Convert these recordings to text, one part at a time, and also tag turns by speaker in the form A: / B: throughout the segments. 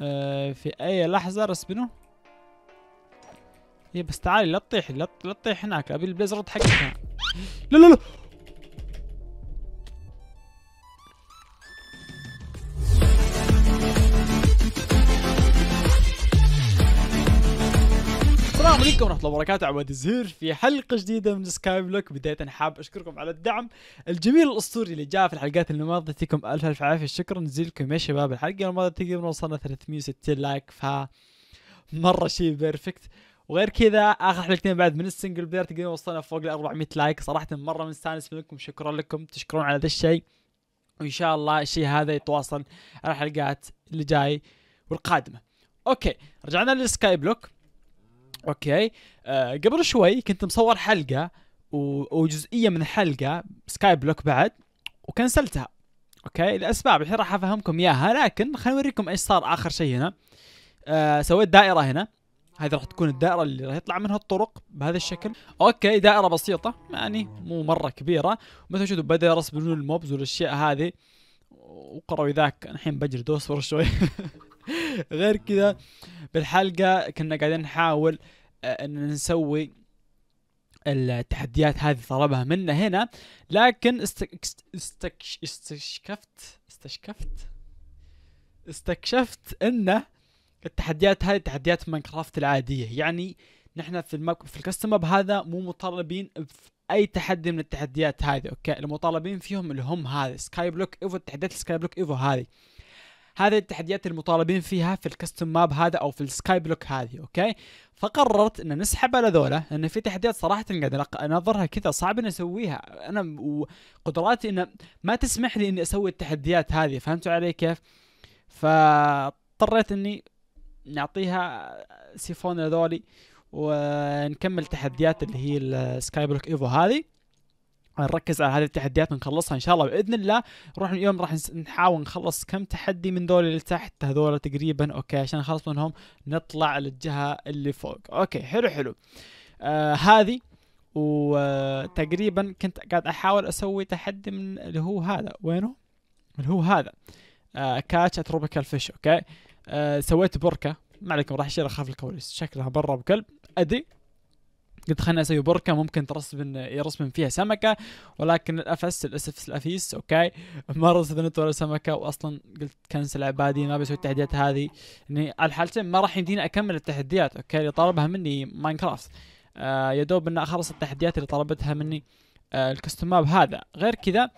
A: آه، في اي لحظه رسبنه إيه، يا بس تعالي لا تطيحي لا تطيح هناك ابي البليزرد حقك لا لا لا عليكم ورحمه الله وبركاته عواد الزهير في حلقه جديده من سكاي بلوك بدايه حاب اشكركم على الدعم الجميل الاسطوري اللي جاء في الحلقات اللي يعطيكم الف الف عافيه شكرا لكم يا شباب الحلقه الماضيه تقريبا وصلنا 360 لايك ف مره شيء بيرفكت وغير كذا اخر حلقتين بعد من السنجل بلاير تقريبا وصلنا فوق ال 400 لايك صراحه مره مستانس منكم شكرا لكم تشكرون على ذا الشيء وان شاء الله الشيء هذا يتواصل على الحلقات اللي جاي والقادمه اوكي رجعنا للسكاي بلوك اوكي آه قبل شوي كنت مصور حلقه و... وجزئيه من حلقه سكاي بلوك بعد وكنسلتها اوكي لاسباب الحين راح افهمكم اياها لكن خليني اوريكم ايش صار اخر شيء هنا آه سويت دائره هنا هذه راح تكون الدائره اللي راح يطلع منها الطرق بهذا الشكل اوكي دائره بسيطه يعني مو مره كبيره مثل شفتوا بدا يرسمون الموبز والاشياء هذه وقروا ذاك الحين بجلد واصبر شوي غير كذا بالحلقه كنا قاعدين نحاول آه، ان نسوي التحديات هذه طلبها منا هنا لكن استكشفت استكشفت استكشفت ان التحديات هذه تحديات ماينكرافت العاديه يعني نحن في المك... في الكستم اب هذا مو مطالبين اي تحدي من التحديات هذه اوكي المطالبين فيهم اللي هم هذا سكاي بلوك ايفو تحديات السكاي بلوك ايفو هذه هذه التحديات المطالبين فيها في الكستم ماب هذا او في السكاي بلوك هذه اوكي فقررت ان نسحب على ذولا لان في تحديات صراحه قاعد انظرها كذا صعب اني اسويها انا وقدراتي ان ما تسمح لي اني اسوي التحديات هذه فهمتوا علي كيف فاضطريت اني نعطيها سيفون هذولي ونكمل تحديات اللي هي السكاي بلوك ايفو هذه نركز على هذه التحديات ونخلصها ان شاء الله باذن الله نروح اليوم راح نحاول نخلص كم تحدي من دول اللي تحت هذول تقريبا اوكي عشان نخلص منهم نطلع للجهه اللي فوق اوكي حلو حلو آه هذه وتقريبا آه، كنت قاعد احاول اسوي تحدي من اللي هو هذا وينه اللي هو هذا آه كاتش تروبيكال فيش اوكي آه سويت بركه ما عليكم راح اشيل اخاف الكواليس شكلها برا بكلب ادري قلت خلنا اسوي بركه ممكن ترسم يرسبن فيها سمكه ولكن الافس للاسف الافيس اوكي ما رسمت ولا سمكه واصلا قلت كنسل عبادي ما بسوي التحديات هذه يعني على الحالتين ما راح يمديني اكمل التحديات اوكي اللي طلبها مني ماينكرافت آه يا دوب اني اخلص التحديات اللي طلبتها مني آه الكستماب هذا غير كذا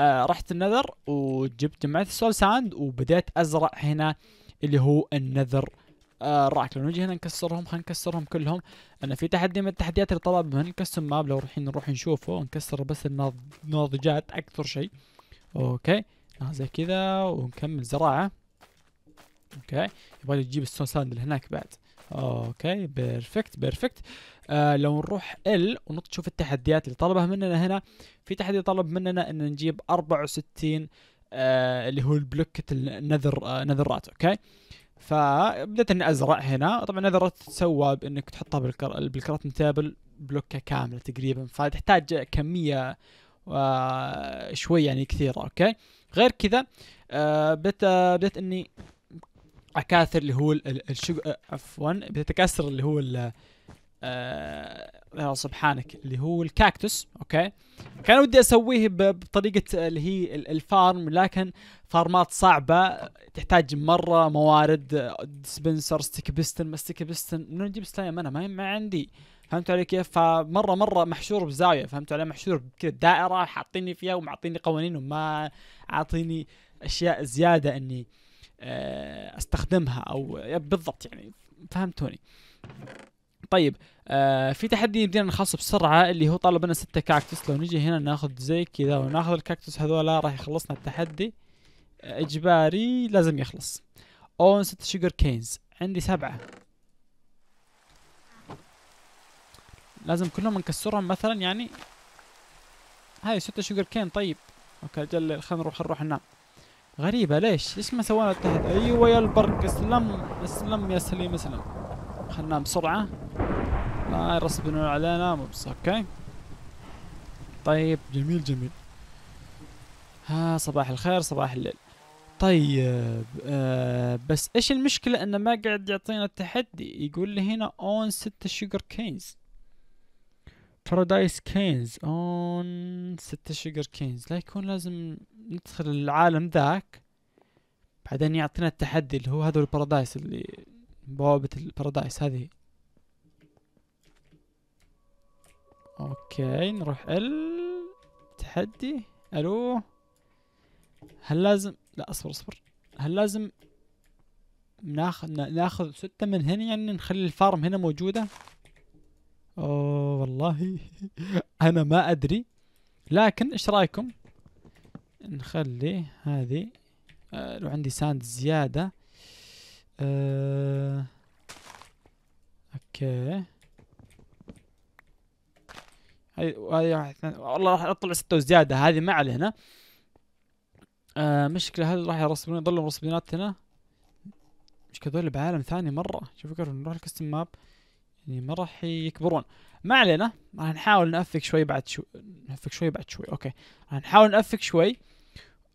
A: آه رحت النذر وجبت جمعت السول ساند وبديت ازرع هنا اللي هو النذر آه راك لو نجي هنا نكسرهم خلينا نكسرهم كلهم انا في تحدي من التحديات اللي طلب من الكستم ماب لو الحين نروح نشوفه نكسر بس الناضجات اكثر شيء اوكي آه، زي كذا ونكمل زراعه اوكي يبغى تجيب السون ساند اللي هناك بعد اوكي بيرفكت بيرفكت آه لو نروح ال ونشوف التحديات اللي طلبها مننا هنا في تحدي طلب مننا ان نجيب 64 آه اللي هو البلوكة النذر آه نذرات اوكي فبدأت اني ازرع هنا طبعا اذا رحت تتسوى بانك تحطها بالكر... بالكرات تابل بلوكه كامله تقريبا فتحتاج كميه آه، شوي يعني كثيره اوكي غير كذا آه، بدأت بدأت اني اكاثر اللي هو الشجر آه، عفوا بدأت اكسر اللي هو آه سبحانك اللي هو الكاكتوس اوكي كان ودي اسويه بطريقه اللي هي الفارم لكن فارمات صعبه تحتاج مره موارد ديسبنسر ستيك بيستن ما ستيك بيستن من نجيب سلايم انا ما عندي فهمت علي كيف فمره مره محشور بزاويه فهمت علي محشور بكذا دائره حاطيني فيها ومعطيني قوانين وما عاطيني اشياء زياده اني آه، استخدمها او بالضبط يعني فهمتوني طيب آه في تحدي بدينا نخلصه بسرعه اللي هو طلب لنا ستة كاكتوس لو نجي هنا ناخذ زي كذا وناخذ الكاكتوس هذولا راح يخلصنا التحدي آه اجباري لازم يخلص اون ست شجر كينز عندي سبعة لازم كلهم نكسرهم مثلا يعني هاي ستة شجر كين طيب اوكي جل خلينا نروح نروح ننام غريبة ليش؟ ليش ما سوينا التحدي؟ ايوه يا البرق اسلم اسلم يا سليم اسلم خلنا بسرعة ما يرسبون علينا مو بس اوكي طيب جميل جميل ها صباح الخير صباح الليل طيب آه بس ايش المشكلة انه ما قاعد يعطينا التحدي يقول لي هنا اون ستة شوجر كينز بارادايس كينز اون ستة شوجر كينز لا يكون لازم ندخل العالم ذاك بعدين يعطينا التحدي اللي هو هذا البارادايس اللي بوابة البارادايس هذه اوكي نروح ال تحدي الو هل لازم لا اصبر اصبر هل لازم ناخذ ناخذ ستة من هنا يعني نخلي الفارم هنا موجودة اوه والله انا ما ادري لكن ايش رايكم نخلي هذه آه لو عندي ساند زيادة آه اوكي هذه وهذه والله راح اطلع ستة وزيادة هذه ما علينا آه مشكلة هذه راح يرسمون يظلوا مرسمينات هنا مش كذول بعالم ثاني مرة شوفوا كيف نروح الكستم ماب يعني ما راح يكبرون ما علينا راح نحاول نأفك شوي بعد شوي نأفك شوي بعد شوي اوكي راح نحاول نأفك شوي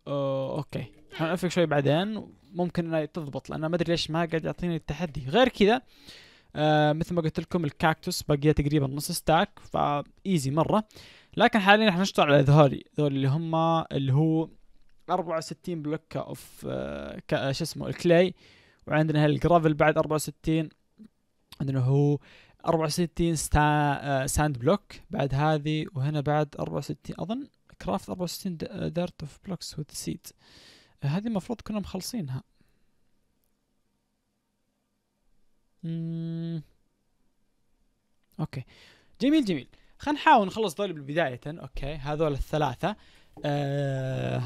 A: أوه. اوكي راح نأفك شوي بعدين ممكن انها تضبط لان ما ادري ليش ما قاعد يعطيني التحدي غير كذا آه، مثل ما قلت لكم الكاكتوس باقيه تقريبا نص ستاك فايزي مره لكن حاليا راح نشتغل على ذهولي ذول اللي هم اللي هو 64 بلوك اوف شو اسمه الكلاي وعندنا هالجرافل بعد 64 عندنا هو 64 ستا ساند بلوك بعد هذه وهنا بعد 64 اظن كرافت 64 ديرت اوف بلوكس وذ سيد هذه المفروض كنا مخلصينها مم. اوكي جميل جميل خلينا نحاول نخلص ذول بداية اوكي هذول الثلاثة آه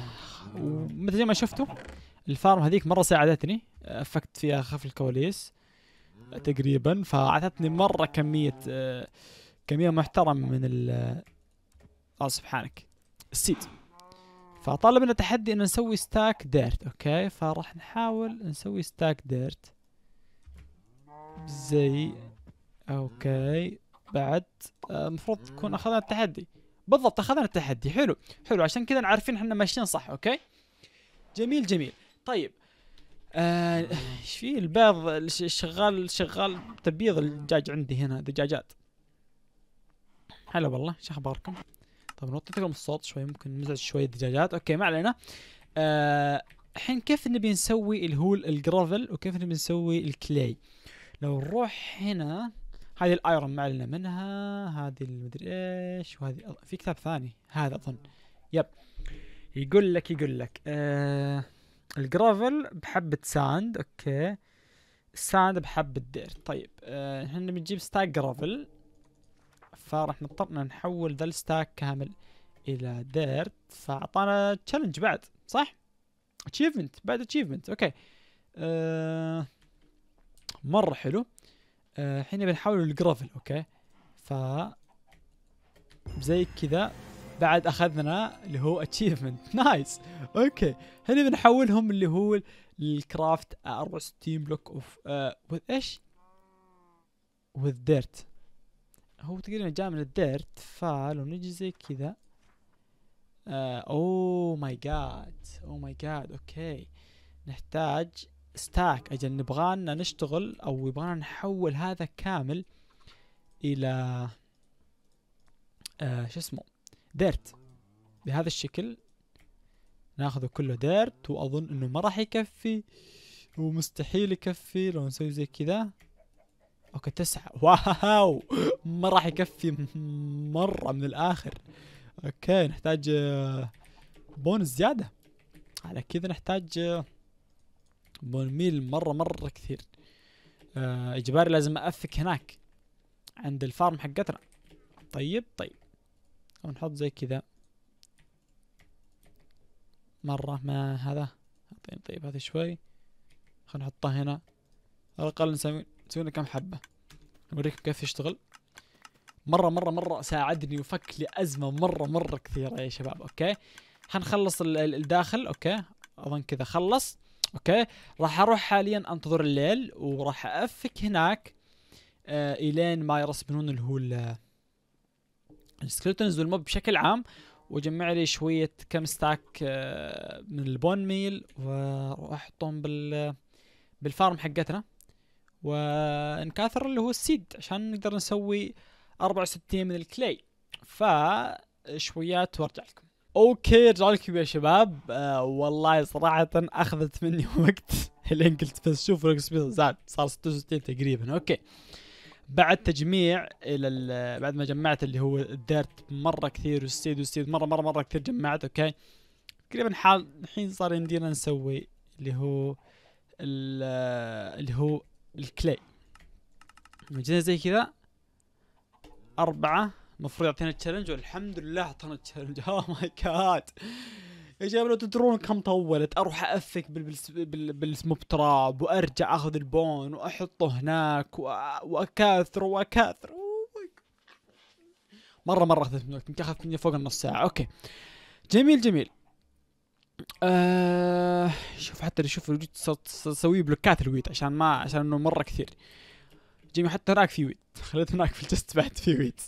A: ومثل زي ما شفتوا الفارم هذيك مرة ساعدتني فكت فيها خلف الكواليس تقريبا فاعطتني مرة كمية آه كمية محترمة من ال اه سبحانك السيد فطلبنا تحدي ان نسوي ستاك ديرت اوكي فراح نحاول نسوي ستاك ديرت زي اوكي بعد آه، المفروض آه تكون اخذنا التحدي بالضبط اخذنا التحدي حلو حلو عشان كذا عارفين احنا ماشيين صح اوكي جميل جميل طيب آه، ايش آه في البيض الشغال شغال تبيض الدجاج عندي هنا دجاجات هلا والله شو اخباركم طيب نوطي لكم الصوت شوي ممكن نزعج شوي الدجاجات اوكي ما علينا آه، الحين آه كيف نبي نسوي اللي هو الجرافل وكيف نبي نسوي الكلي لو نروح هنا هذه الايرون معلنا منها هذه المدري ايش وهذه في كتاب ثاني هذا اظن يب يقول لك يقول لك آه الجرافل بحبة ساند اوكي الساند بحبة دير طيب آه بنجيب ستاك جرافل فراح نضطر نحول ذا الستاك كامل الى ديرت فاعطانا تشالنج بعد صح؟ اتشيفمنت بعد اتشيفمنت اوكي آه مره حلو آه، الحين آه بنحاول الجرافل اوكي ف زي كذا بعد اخذنا اللي هو اتشيفمنت نايس اوكي هنا بنحولهم اللي هو الكرافت 64 بلوك اوف وذ ايش؟ وذ ديرت هو تقريبا جاء من الديرت فلو نجي زي كذا اوه ماي جاد اوه ماي جاد اوكي نحتاج ستاك اجل نبغانا نشتغل او يبغانا نحول هذا كامل الى آه شو اسمه ديرت بهذا الشكل ناخذه كله ديرت واظن انه ما راح يكفي ومستحيل يكفي لو نسوي زي كذا اوكي تسعة واو ما راح يكفي مرة من الاخر اوكي نحتاج آه، بونس زيادة على كذا نحتاج آه، بنميل مرة مرة كثير آه إجباري لازم أفك هناك عند الفارم حقتنا طيب طيب ونحط زي كذا مرة ما هذا طيب طيب هذا شوي خلينا نحطه هنا على الأقل نسوي نسوي كم حبة أوريكم كيف يشتغل مرة مرة مرة ساعدني وفك لي أزمة مرة مرة كثيرة يا شباب أوكي حنخلص الداخل أوكي أظن كذا خلص اوكي راح اروح حاليا انتظر الليل وراح افك هناك آه الين ما يرسبنون اللي هو السكلتونز والموب بشكل عام وجمع لي شويه كم ستاك آه من البون ميل واحطهم بال بالفارم حقتنا ونكاثر اللي هو السيد عشان نقدر نسوي 64 من الكلي فشويات وارجع لكم اوكي رجع لكم يا شباب آه والله صراحة اخذت مني وقت لين قلت بس شوف روك سميث زاد صار 66 تقريبا اوكي بعد تجميع الى بعد ما جمعت اللي هو الديرت مره كثير والسيد والسيد مره مره مره كثير جمعت اوكي تقريبا حال الحين صار يمدينا نسوي اللي هو اللي هو الكلي جينا زي كذا أربعة المفروض يعطينا التشالنج والحمد لله اعطانا التشالنج اوه ماي جاد يا شباب لو تدرون كم طولت اروح افك بالسموب تراب وارجع اخذ البون واحطه هناك واكاثر واكاثر oh مره مره اخذت من وقت يمكن اخذت مني فوق النص ساعه اوكي جميل جميل آه شوف حتى شوف اسوي بلوكات الويت عشان ما عشان انه مره كثير آه جيمي حط هناك في ويت خليت هناك في الجست بعد في ويت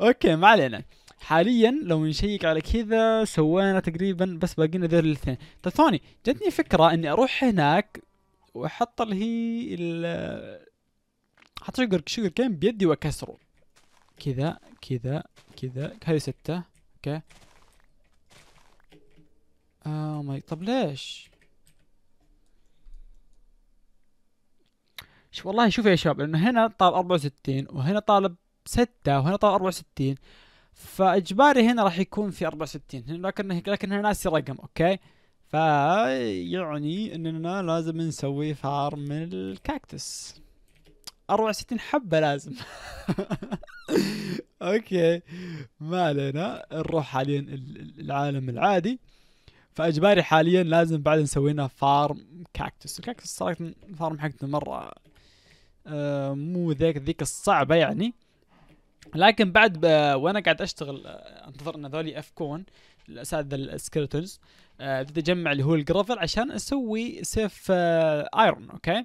A: اوكي ما علينا حاليا لو نشيك على كذا سوينا تقريبا بس باقي لنا ذول الاثنين طيب ثواني جتني فكره اني اروح هناك واحط اللي هي ال احط شجر شجر كان بيدي واكسره كذا كذا كذا هذه ستة اوكي آه ماي طب ليش والله شوف يا شباب لانه هنا طالب 64 وهنا طالب 6 وهنا طالب 64 فاجباري هنا راح يكون في 64 لكن لكن هنا ناسي رقم اوكي فيعني اننا لازم نسوي فارم من الكاكتس 64 حبة لازم اوكي ما علينا نروح حاليا العالم العادي فاجباري حاليا لازم بعد نسوي لنا فارم كاكتس الكاكتس صراحة الفارم حقته مرة آه، مو ذاك ذيك الصعبه يعني لكن بعد وانا قاعد اشتغل آه، انتظر ان ذولي افكون الاساتذه السكرتونز آه، بدي اجمع اللي هو الجرافل عشان اسوي سيف ايرون اوكي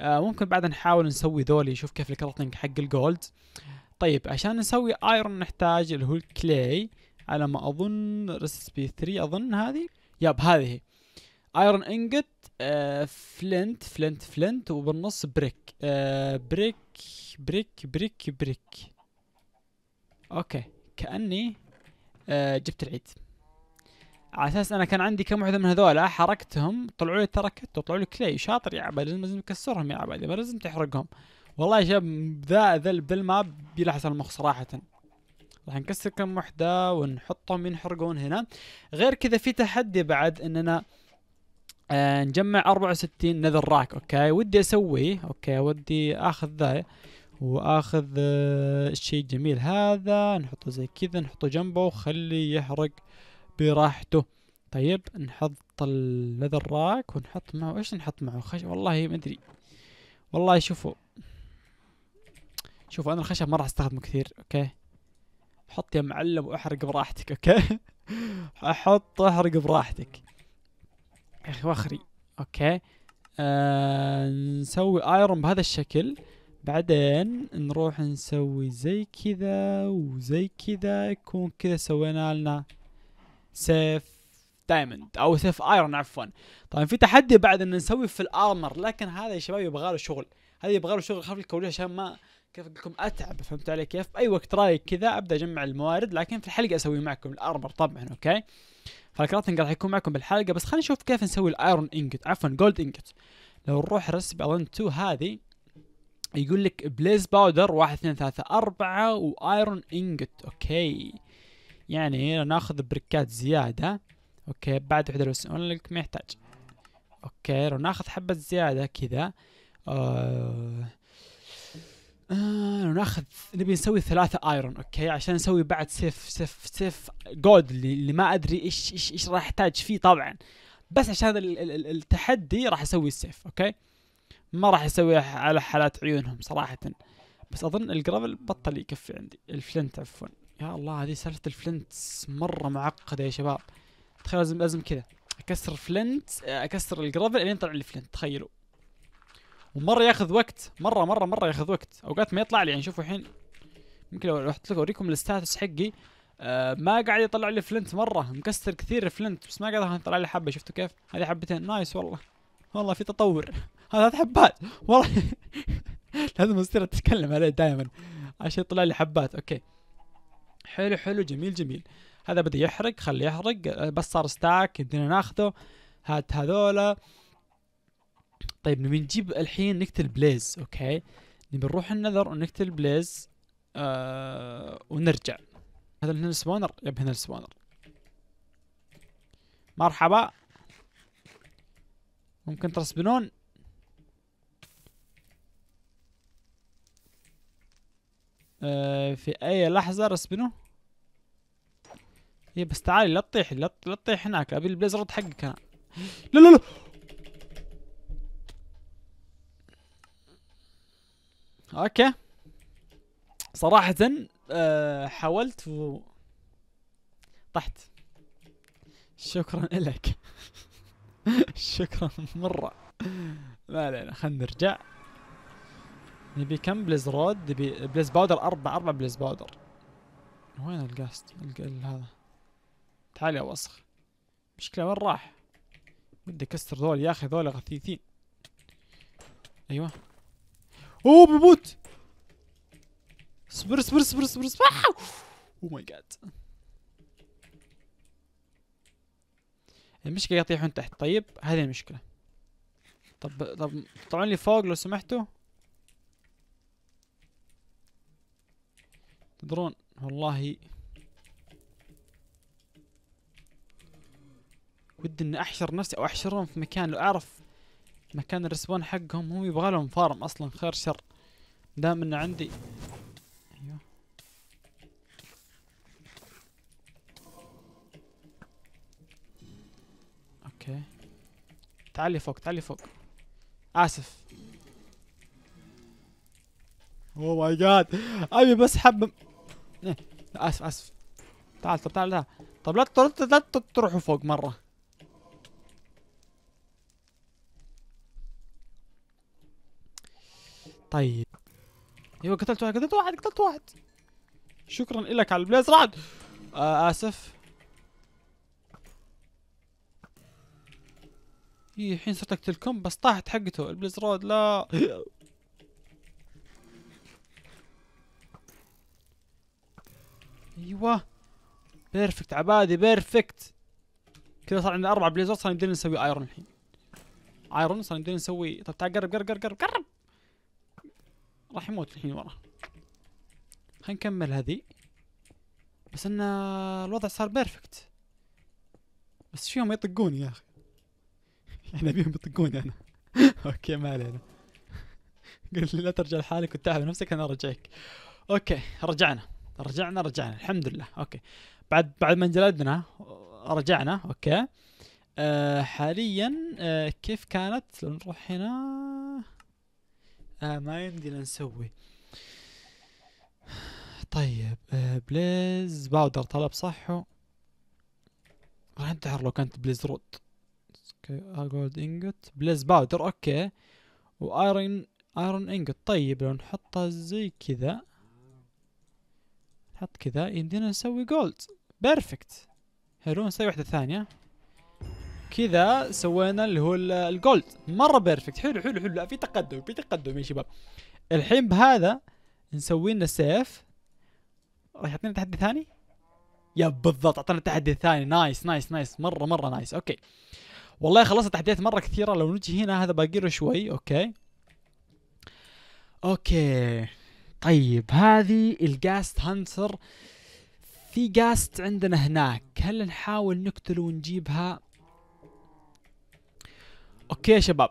A: ممكن بعد نحاول نسوي ذولي نشوف كيف الكرتنج حق الجولد طيب عشان نسوي ايرون نحتاج اللي هو الكلي على ما اظن ريسبي 3 اظن هذه ياب هذه ايرون انجت آه فلنت فلنت فلنت وبالنص بريك آه بريك بريك بريك بريك اوكي كاني آه جبت العيد على اساس انا كان عندي كم وحده من هذولا آه، حركتهم طلعوا لي تركت وطلعوا لي كلي شاطر يا عبد لازم تكسرهم يا عبد لازم تحرقهم والله يا شباب ذا ذا بالماب بيلحس المخ صراحه راح نكسر كم وحده ونحطهم ينحرقون هنا غير كذا في تحدي بعد اننا آه نجمع 64 نذر راك اوكي ودي اسويه اوكي ودي اخذ ذا واخذ آه الشيء الجميل هذا نحطه زي كذا نحطه جنبه وخليه يحرق براحته طيب نحط النذر راك ونحط معه ايش نحط معه خش والله ما ادري والله شوفوا شوفوا انا الخشب ما راح استخدمه كثير اوكي حط يا معلم واحرق براحتك اوكي احط احرق براحتك يا اخي وخري اوكي آه نسوي ايرون بهذا الشكل بعدين نروح نسوي زي كذا وزي كذا يكون كذا سوينا لنا سيف دايموند او سيف ايرون عفوا طبعا في تحدي بعد ان نسوي في الارمر لكن هذا يا شباب يبغى له شغل هذا يبغى له شغل خلف الكواليس عشان ما كيف اقول لكم اتعب فهمت علي كيف؟ باي وقت رايق كذا ابدا اجمع الموارد لكن في الحلقه اسوي معكم الارمر طبعا اوكي؟ فالكراتنج راح يكون معكم بالحلقه بس خلينا نشوف كيف نسوي الايرون انجت عفوا جولد انجت لو نروح رسب 1 2 هذه يقول لك بليز باودر 1 2 3 4 وايرون انجت اوكي يعني هنا ناخذ بريكات زياده اوكي بعد وحده بس لك ما يحتاج اوكي لو ناخذ حبه زياده كذا آه آه ناخذ نبي نسوي ثلاثة ايرون اوكي عشان نسوي بعد سيف سيف سيف جود اللي ما ادري ايش ايش ايش راح احتاج فيه طبعا بس عشان هذا التحدي راح اسوي السيف اوكي ما راح اسوي على حالات عيونهم صراحة بس اظن الجرافل بطل يكفي عندي الفلنت عفوا يا الله هذه سالفة الفلنت مرة معقدة يا شباب تخيل لازم لازم كذا اكسر فلنت اكسر الجرافل الين يطلع لي تخيلوا ومره ياخذ وقت مره مره مره ياخذ وقت اوقات ما يطلع لي يعني شوفوا الحين يمكن لو رحت لكم اوريكم الستاتس حقي آه ما قاعد يطلع لي فلنت مره مكسر كثير فلنت بس ما قاعد يطلع لي حبه شفتوا كيف هذه حبتين نايس والله والله في تطور ثلاث حبات والله لازم اصير اتكلم عليه دائما عشان يطلع لي حبات اوكي حلو حلو جميل جميل هذا بدا يحرق خليه يحرق آه، بس صار ستاك بدنا ناخذه هات هذولا طيب نبي نجيب الحين نقتل بليز اوكي نبي نروح النذر ونقتل بليز آه ونرجع هذا هنا السبونر يب هنا السبونر مرحبا ممكن ترسبنون آه، في اي لحظه رسبنو يا بس تعالي لا تطيح لا تطيح هناك ابي البليزرد حقك انا لا لا لا اوكي صراحة أه حاولت و طحت شكرا لك شكرا مرة ما علينا خلينا نرجع نبي كم بليز رود نبي بليز باودر أربعة أربعة بليز باودر وين القاست هذا تعال يا وسخ مشكلة وين راح بدي اكسر ذول يا اخي ذول غثيثين ايوه اوه بموت اصبر اصبر اصبر اصبر اصبر اوه ماي oh جاد المشكلة يطيحون تحت طيب هذه المشكلة طب طب طلعون لي فوق لو سمحتوا تدرون والله ودي اني احشر نفسي او احشرهم في مكان لو اعرف مكان الرسبون حقهم هم يبغى لهم فارم اصلا خير شر دام انه عندي ايوه اوكي تعالي فوق تعالي فوق اسف اوه ماي جاد ابي بس حب إيه، اسف اسف تعال تعال تعال لا طب لا تروحوا فوق مره طيب ايوه قتلت واحد قتلت واحد قتلت واحد شكرا لك على البليز رعد آه اسف ايه الحين صرت اقتلكم بس طاحت حقته البليز رود لا ايوه بيرفكت عبادي بيرفكت كذا صار عندنا اربع بليزرز صار يمدينا نسوي ايرون الحين ايرون صار يمدينا نسوي طب تعال قرب قرب قرب قرب راح يموت الحين ورا خلينا نكمل هذه بس ان الوضع صار بيرفكت بس يوم يطقوني يا اخي يعني بيهم يطقوني انا اوكي ما علينا قلت لي لا ترجع لحالك وتتعب نفسك انا ارجعك اوكي رجعنا رجعنا رجعنا الحمد لله اوكي بعد بعد ما انجلدنا رجعنا اوكي أه حاليا أه كيف كانت لو نروح هنا آه ما يمدينا نسوي طيب آه بليز باودر طلب صحه راح انتحر لو كانت بليز رود جولد انجت بليز باودر اوكي وايرن ايرون انجت طيب لو نحطها زي كذا نحط كذا يمدينا نسوي جولد بيرفكت حلو نسوي واحدة ثانية كذا سوينا اللي هو الجولد مره بيرفكت حلو حلو حلو في تقدم في تقدم يا شباب الحين بهذا نسوي لنا سيف راح يعطينا تحدي ثاني يا بالضبط اعطانا تحدي ثاني نايس نايس نايس مره مره نايس اوكي والله خلصت تحديات مره كثيره لو نجي هنا هذا باقي له شوي اوكي اوكي طيب هذه الجاست هانتر في جاست عندنا هناك هل نحاول نقتله ونجيبها اوكي يا شباب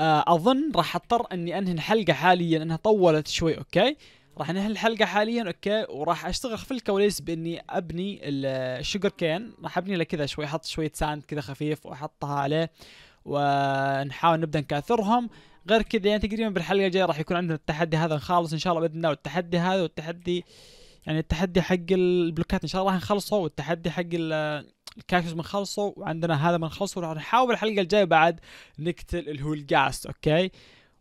A: آه اظن راح اضطر اني انهي الحلقه حاليا انها طولت شوي اوكي راح انهي الحلقه حاليا اوكي وراح اشتغل في الكواليس باني ابني الشوجر كين راح ابني له كذا شوي احط شويه ساند كذا خفيف واحطها عليه ونحاول نبدا نكاثرهم غير كذا يعني تقريبا بالحلقه الجايه راح يكون عندنا التحدي هذا نخلص ان شاء الله باذن الله والتحدي هذا والتحدي يعني التحدي حق البلوكات ان شاء الله راح نخلصه والتحدي حق الكاكتوس بنخلصه وعندنا هذا بنخلصه راح نحاول الحلقه الجايه بعد نقتل اللي هو الجاست اوكي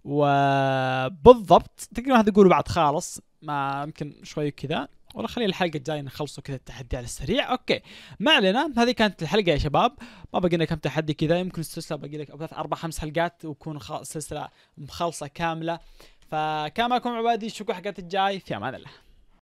A: وبالضبط تقريبا هذا يقولوا بعد خالص ما يمكن شوي كذا ولا خلي الحلقه الجايه نخلصه كذا التحدي على السريع اوكي ما علينا هذه كانت الحلقه يا شباب ما باقي لنا كم تحدي كذا يمكن السلسله باقي لك ثلاث اربع خمس حلقات وتكون السلسله مخلصه كامله فكان معكم عبادي شكرا حلقات الجاي في امان الله